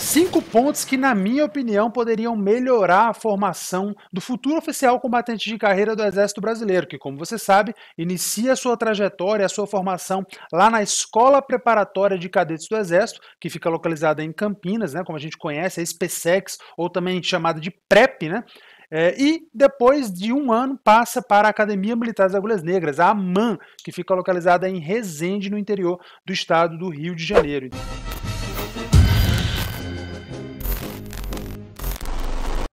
Cinco pontos que, na minha opinião, poderiam melhorar a formação do futuro oficial combatente de carreira do Exército Brasileiro, que, como você sabe, inicia sua trajetória, a sua formação lá na Escola Preparatória de Cadetes do Exército, que fica localizada em Campinas, né, como a gente conhece, a SPSEX, ou também chamada de PrEP, né? É, e depois de um ano passa para a Academia Militar das Agulhas Negras, a AMAN, que fica localizada em Resende, no interior do estado do Rio de Janeiro.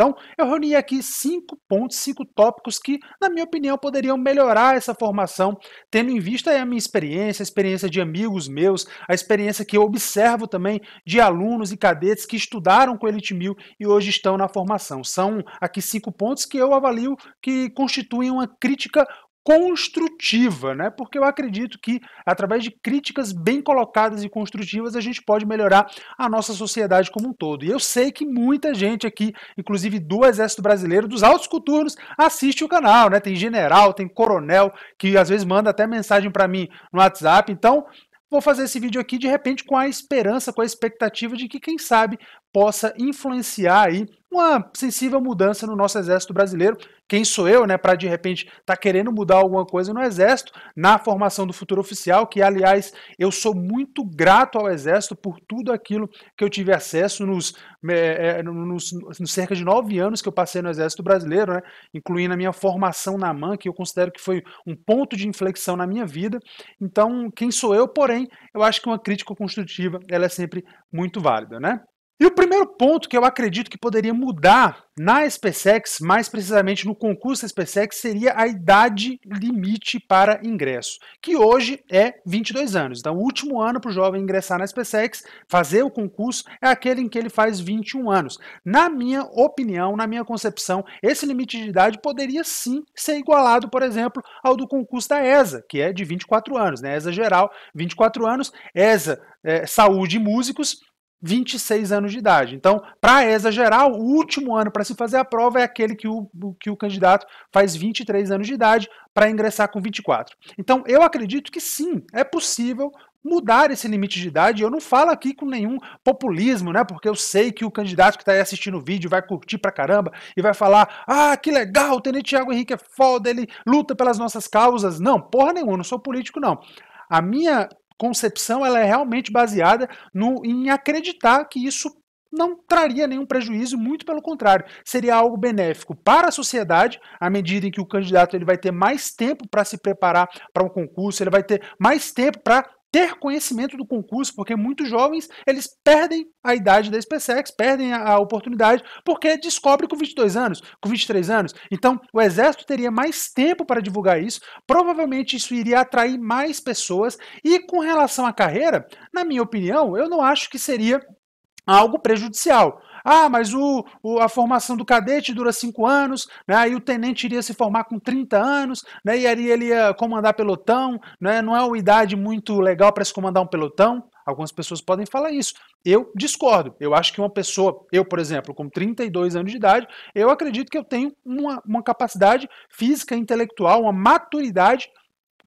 Então, eu reuni aqui cinco pontos, cinco tópicos que, na minha opinião, poderiam melhorar essa formação, tendo em vista a minha experiência, a experiência de amigos meus, a experiência que eu observo também de alunos e cadetes que estudaram com Elite Mil e hoje estão na formação. São aqui cinco pontos que eu avalio que constituem uma crítica construtiva, né? Porque eu acredito que através de críticas bem colocadas e construtivas a gente pode melhorar a nossa sociedade como um todo. E eu sei que muita gente aqui, inclusive do Exército Brasileiro, dos altos coturnos, assiste o canal, né? Tem general, tem coronel que às vezes manda até mensagem para mim no WhatsApp. Então, vou fazer esse vídeo aqui de repente com a esperança, com a expectativa de que quem sabe possa influenciar aí uma sensível mudança no nosso exército brasileiro. Quem sou eu, né, para de repente estar tá querendo mudar alguma coisa no exército, na formação do futuro oficial, que aliás, eu sou muito grato ao exército por tudo aquilo que eu tive acesso nos, é, é nos, nos cerca de nove anos que eu passei no exército brasileiro, né, incluindo a minha formação na MAN, que eu considero que foi um ponto de inflexão na minha vida. Então, quem sou eu, porém, eu acho que uma crítica construtiva, ela é sempre muito válida, né? E o primeiro ponto que eu acredito que poderia mudar na SpaceX, mais precisamente no concurso da SpaceX, seria a idade limite para ingresso, que hoje é 22 anos. Então, o último ano para o jovem ingressar na SpaceX, fazer o concurso, é aquele em que ele faz 21 anos. Na minha opinião, na minha concepção, esse limite de idade poderia sim ser igualado, por exemplo, ao do concurso da ESA, que é de 24 anos, né? ESA geral, 24 anos, ESA é, Saúde e Músicos, 26 anos de idade. Então, para exagerar, o último ano para se fazer a prova é aquele que o, que o candidato faz 23 anos de idade para ingressar com 24. Então, eu acredito que sim, é possível mudar esse limite de idade. Eu não falo aqui com nenhum populismo, né? Porque eu sei que o candidato que está aí assistindo o vídeo vai curtir pra caramba e vai falar: ah, que legal, o Tenente Tiago Henrique é foda, ele luta pelas nossas causas. Não, porra nenhuma, não sou político, não. A minha concepção ela é realmente baseada no, em acreditar que isso não traria nenhum prejuízo, muito pelo contrário, seria algo benéfico para a sociedade, à medida em que o candidato ele vai ter mais tempo para se preparar para um concurso, ele vai ter mais tempo para ter conhecimento do concurso, porque muitos jovens eles perdem a idade da SpaceX, perdem a, a oportunidade, porque descobrem com 22 anos, com 23 anos. Então, o Exército teria mais tempo para divulgar isso, provavelmente isso iria atrair mais pessoas. E com relação à carreira, na minha opinião, eu não acho que seria algo prejudicial. Ah, mas o, o, a formação do cadete dura cinco anos, né? aí o tenente iria se formar com 30 anos, né? e aí ele ia comandar pelotão, né? não é uma idade muito legal para se comandar um pelotão. Algumas pessoas podem falar isso. Eu discordo. Eu acho que uma pessoa, eu, por exemplo, com 32 anos de idade, eu acredito que eu tenho uma, uma capacidade física, intelectual, uma maturidade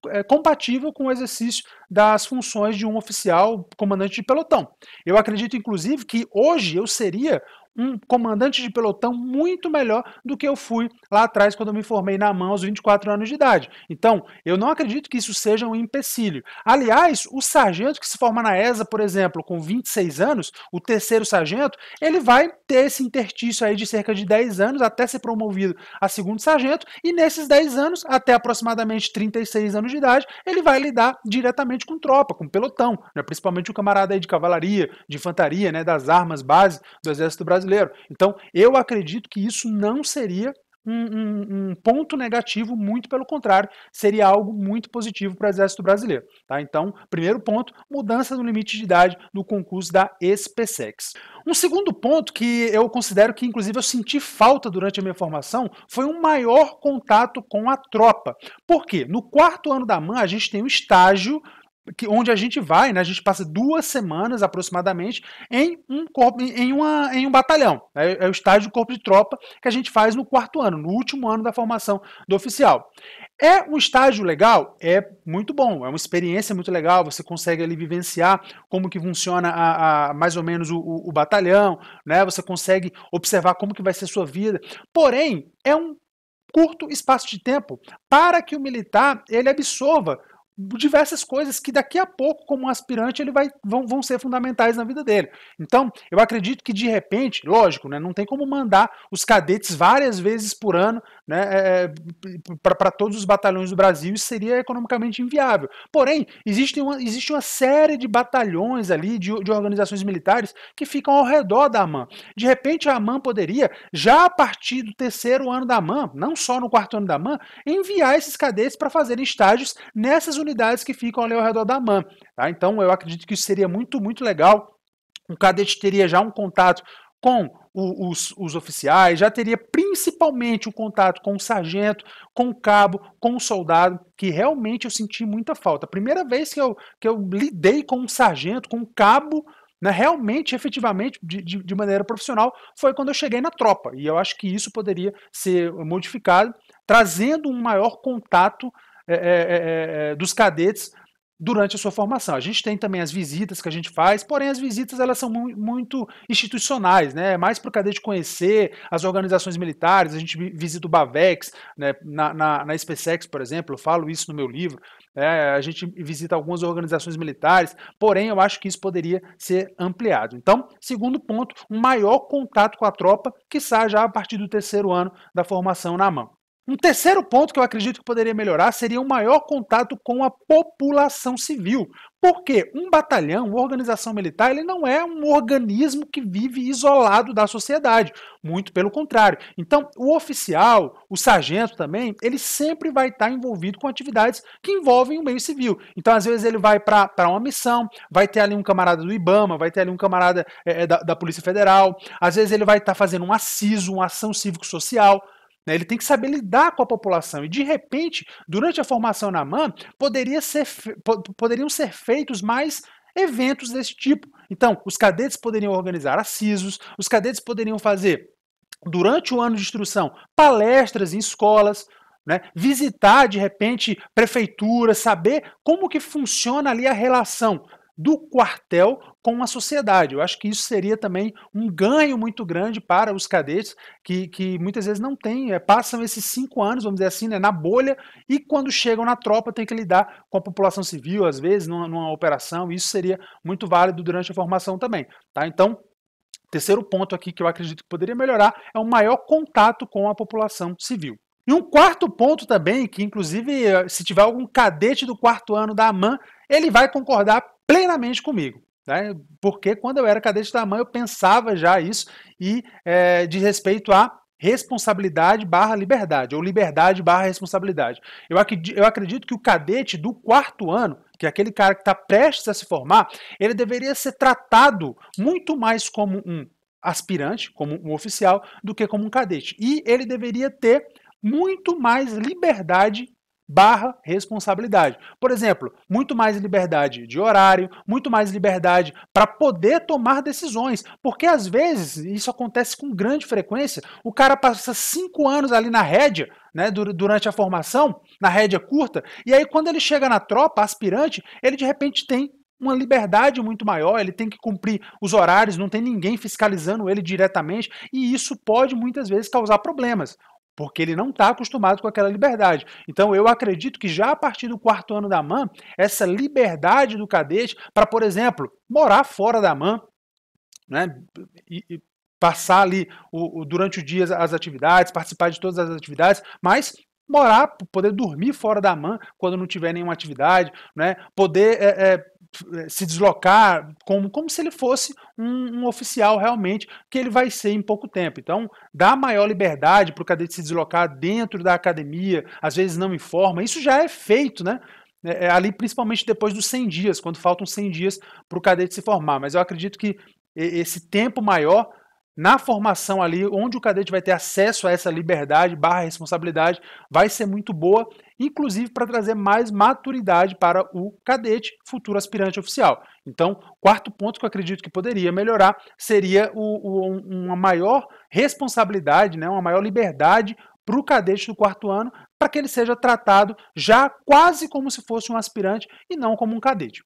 é, compatível com o exercício das funções de um oficial comandante de pelotão. Eu acredito, inclusive, que hoje eu seria um comandante de pelotão muito melhor do que eu fui lá atrás quando eu me formei na mão aos 24 anos de idade. Então, eu não acredito que isso seja um empecilho. Aliás, o sargento que se forma na ESA, por exemplo, com 26 anos, o terceiro sargento, ele vai ter esse interstício aí de cerca de 10 anos até ser promovido a segundo sargento, e nesses 10 anos, até aproximadamente 36 anos de idade, ele vai lidar diretamente com tropa, com pelotão, né? principalmente o camarada aí de cavalaria, de infantaria, né? das armas base do Exército Brasileiro brasileiro. Então, eu acredito que isso não seria um, um, um, ponto negativo, muito pelo contrário, seria algo muito positivo para o Exército Brasileiro. Tá? Então, primeiro ponto, mudança no limite de idade no concurso da SPSEX. Um segundo ponto que eu considero que, inclusive, eu senti falta durante a minha formação foi um maior contato com a tropa. Por quê? No quarto ano da MAN, a gente tem um estágio que, onde a gente vai, né? A gente passa duas semanas aproximadamente em um corpo, em, uma, em um batalhão. Né? É o estágio do corpo de tropa que a gente faz no quarto ano, no último ano da formação do oficial. É um estágio legal, é muito bom, é uma experiência muito legal. Você consegue ali vivenciar como que funciona a, a mais ou menos o, o, o batalhão, né? Você consegue observar como que vai ser a sua vida. Porém, é um curto espaço de tempo para que o militar ele absorva diversas coisas que daqui a pouco, como aspirante, ele vai, vão, vão ser fundamentais na vida dele. Então, eu acredito que de repente, lógico, né, não tem como mandar os cadetes várias vezes por ano né, é, é para todos os batalhões do Brasil, isso seria economicamente inviável. Porém, existe uma, existe uma série de batalhões ali, de, de organizações militares, que ficam ao redor da AMAN. De repente, a AMAN poderia, já a partir do terceiro ano da AMAN, não só no quarto ano da AMAN, enviar esses cadetes para fazerem estágios nessas unidades que ficam ali ao redor da AMAN. Tá? Então, eu acredito que isso seria muito, muito legal. O cadete teria já um contato com o, os, os oficiais, já teria principalmente o contato com o sargento, com o cabo, com o soldado, que realmente eu senti muita falta. A primeira vez que eu, que eu lidei com um sargento, com um cabo, né, realmente, efetivamente, de, de, de, maneira profissional, foi quando eu cheguei na tropa. E eu acho que isso poderia ser modificado, trazendo um maior contato é, é, é, é dos cadetes durante a sua formação. A gente tem também as visitas que a gente faz, porém as visitas elas são mu muito institucionais, né? É mais para o cadete conhecer as organizações militares. A gente visita o Bavex, né? na, na, na SpaceX, por exemplo, eu falo isso no meu livro. É, a gente visita algumas organizações militares, porém eu acho que isso poderia ser ampliado. Então, segundo ponto, um maior contato com a tropa, que sai já a partir do terceiro ano da formação na mão. Um terceiro ponto que eu acredito que poderia melhorar seria um maior contato com a população civil. Porque um batalhão, uma organização militar, ele não é um organismo que vive isolado da sociedade. Muito pelo contrário. Então, o oficial, o sargento também, ele sempre vai estar envolvido com atividades que envolvem o meio civil. Então, às vezes, ele vai para uma missão, vai ter ali um camarada do Ibama, vai ter ali um camarada é, da, da, Polícia Federal, às vezes, ele vai estar fazendo um aciso, uma ação cívico-social. Né? Ele tem que saber lidar com a população. E, de repente, durante a formação na MAM, poderia ser, poderiam ser feitos mais eventos desse tipo. Então, os cadetes poderiam organizar acisos, os cadetes poderiam fazer, durante o ano de instrução, palestras em escolas, né? visitar, de repente, prefeituras, saber como que funciona ali a relação do quartel com a sociedade. Eu acho que isso seria também um ganho muito grande para os cadetes que, que muitas vezes não têm, é, passam esses cinco anos, vamos dizer assim, né, na bolha e quando chegam na tropa tem que lidar com a população civil, às vezes, numa, numa operação. isso seria muito válido durante a formação também. Tá? Então, terceiro ponto aqui que eu acredito que poderia melhorar é o maior contato com a população civil. E um quarto ponto também, que inclusive, eh, se tiver algum cadete do quarto ano da AMAN, ele vai concordar plenamente comigo. Né? Porque quando eu era cadete da mãe, eu pensava já isso e é, de respeito à responsabilidade barra liberdade, ou liberdade barra responsabilidade. Eu, ac eu acredito que o cadete do quarto ano, que é aquele cara que está prestes a se formar, ele deveria ser tratado muito mais como um aspirante, como um oficial, do que como um cadete. E ele deveria ter muito mais liberdade barra responsabilidade. Por exemplo, muito mais liberdade de horário, muito mais liberdade para poder tomar decisões, porque às vezes isso acontece com grande frequência. O cara passa cinco anos ali na rédea, né, durante a formação, na rédea curta, e aí quando ele chega na tropa, aspirante, ele de repente tem uma liberdade muito maior, ele tem que cumprir os horários, não tem ninguém fiscalizando ele diretamente, e isso pode muitas vezes causar problemas porque ele não está acostumado com aquela liberdade. Então, eu acredito que já a partir do quarto ano da MAN, essa liberdade do cadete para, por exemplo, morar fora da MAN, né, e, e passar ali o, o, durante o dia as atividades, participar de todas as atividades, mas morar, poder dormir fora da MAN quando não tiver nenhuma atividade, né? poder é, é, se deslocar como, como se ele fosse um, um, oficial realmente, que ele vai ser em pouco tempo. Então, dá maior liberdade para o cadete se deslocar dentro da academia, às vezes não informa, isso já é feito, né? É, é ali, principalmente depois dos 100 dias, quando faltam 100 dias para o cadete se formar. Mas eu acredito que esse tempo maior na formação ali, onde o cadete vai ter acesso a essa liberdade barra responsabilidade, vai ser muito boa, inclusive para trazer mais maturidade para o cadete, futuro aspirante oficial. Então, quarto ponto que eu acredito que poderia melhorar seria o, o, uma maior responsabilidade, né, uma maior liberdade para o cadete do quarto ano, para que ele seja tratado já quase como se fosse um aspirante e não como um cadete.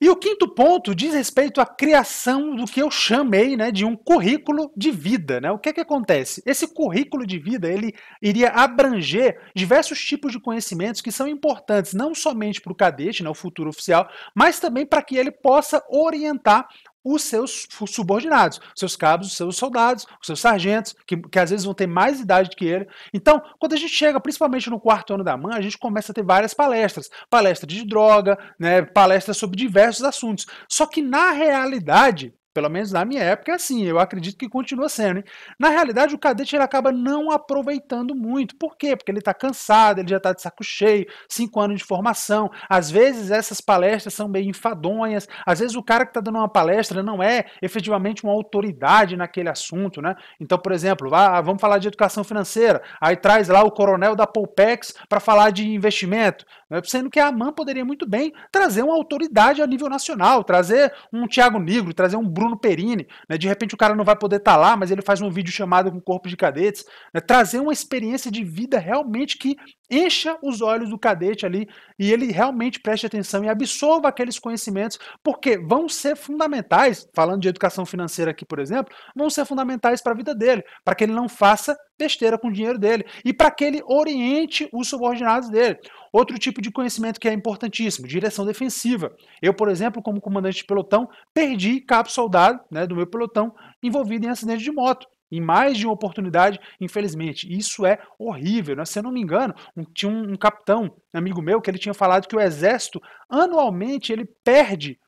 E o quinto ponto diz respeito à criação do que eu chamei né, de um currículo de vida. Né? O que é que acontece? Esse currículo de vida ele iria abranger diversos tipos de conhecimentos que são importantes não somente para o cadete, né, o futuro oficial, mas também para que ele possa orientar os seus subordinados, os seus cabos, os seus soldados, os seus sargentos, que, que às vezes vão ter mais idade que ele. Então, quando a gente chega, principalmente no quarto ano da mãe, a gente começa a ter várias palestras. Palestra de droga, né, palestras sobre diversos assuntos. Só que na realidade, pelo menos na minha época, é assim. Eu acredito que continua sendo. Hein? Na realidade, o cadete ele acaba não aproveitando muito. Por quê? Porque ele está cansado, ele já está de saco cheio, cinco anos de formação. Às vezes essas palestras são meio enfadonhas. Às vezes o cara que está dando uma palestra não é efetivamente uma autoridade naquele assunto, né? Então, por exemplo, vamos falar de educação financeira. Aí traz lá o coronel da Polpex para falar de investimento. Né? Sendo que a AMAN poderia muito bem trazer uma autoridade a nível nacional, trazer um Tiago Negro, trazer um Bruno Bruno Perini, né? de repente o cara não vai poder estar tá lá, mas ele faz um vídeo chamado com o corpo de cadetes, né? trazer uma experiência de vida realmente que encha os olhos do cadete ali e ele realmente preste atenção e absorva aqueles conhecimentos, porque vão ser fundamentais, falando de educação financeira aqui, por exemplo, vão ser fundamentais para a vida dele, para que ele não faça besteira com o dinheiro dele e para que ele oriente os subordinados dele. Outro tipo de conhecimento que é importantíssimo, direção defensiva. Eu, por exemplo, como comandante de pelotão, perdi cabo soldado né, do meu pelotão envolvido em acidente de moto. Em mais de uma oportunidade, infelizmente. Isso é horrível. Né? Se eu não me engano, um, tinha um, um capitão, amigo meu, que ele tinha falado que o exército, anualmente, ele perde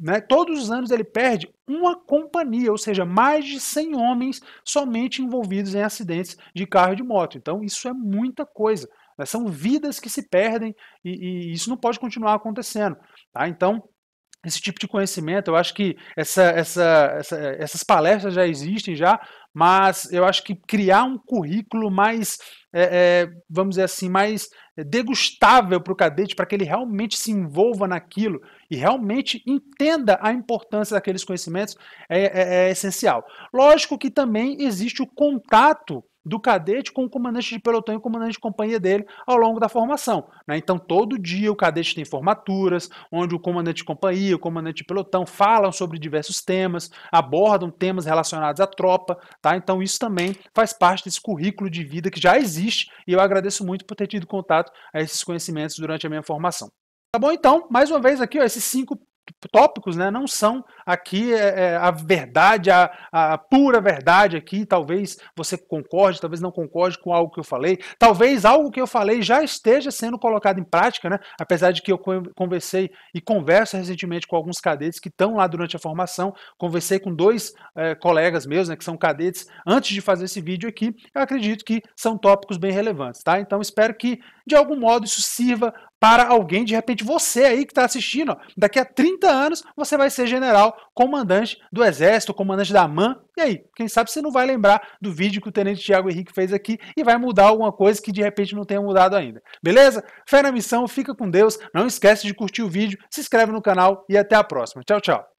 né? Todos os anos ele perde uma companhia, ou seja, mais de 100 homens somente envolvidos em acidentes de carro e de moto. Então isso é muita coisa. Né? São vidas que se perdem e, e isso não pode continuar acontecendo. Tá? Então esse tipo de conhecimento. Eu acho que essa, essa, essa, essas palestras já existem já, mas eu acho que criar um currículo mais, é, é, vamos dizer assim, mais degustável para o cadete, para que ele realmente se envolva naquilo e realmente entenda a importância daqueles conhecimentos, é, é, é essencial. Lógico que também existe o contato do cadete com o comandante de pelotão e o comandante de companhia dele ao longo da formação. Né? Então, todo dia o cadete tem formaturas, onde o comandante de companhia, o comandante de pelotão falam sobre diversos temas, abordam temas relacionados à tropa. Tá? Então, isso também faz parte desse currículo de vida que já existe e eu agradeço muito por ter tido contato a esses conhecimentos durante a minha formação. Tá bom, então, mais uma vez aqui, ó, esses cinco tópicos, né, não são aqui é, é, a verdade, a, a, pura verdade aqui. Talvez você concorde, talvez não concorde com algo que eu falei. Talvez algo que eu falei já esteja sendo colocado em prática, né? Apesar de que eu conversei e converso recentemente com alguns cadetes que estão lá durante a formação. Conversei com dois é, colegas meus, né, que são cadetes, antes de fazer esse vídeo aqui. Eu acredito que são tópicos bem relevantes, tá? Então espero que de algum modo isso sirva para alguém, de repente você aí que está assistindo, ó, daqui a 30 anos você vai ser general, comandante do exército, comandante da MAN, e aí, quem sabe você não vai lembrar do vídeo que o Tenente Tiago Henrique fez aqui e vai mudar alguma coisa que de repente não tenha mudado ainda. Beleza? Fé na missão, fica com Deus, não esquece de curtir o vídeo, se inscreve no canal e até a próxima. Tchau, tchau.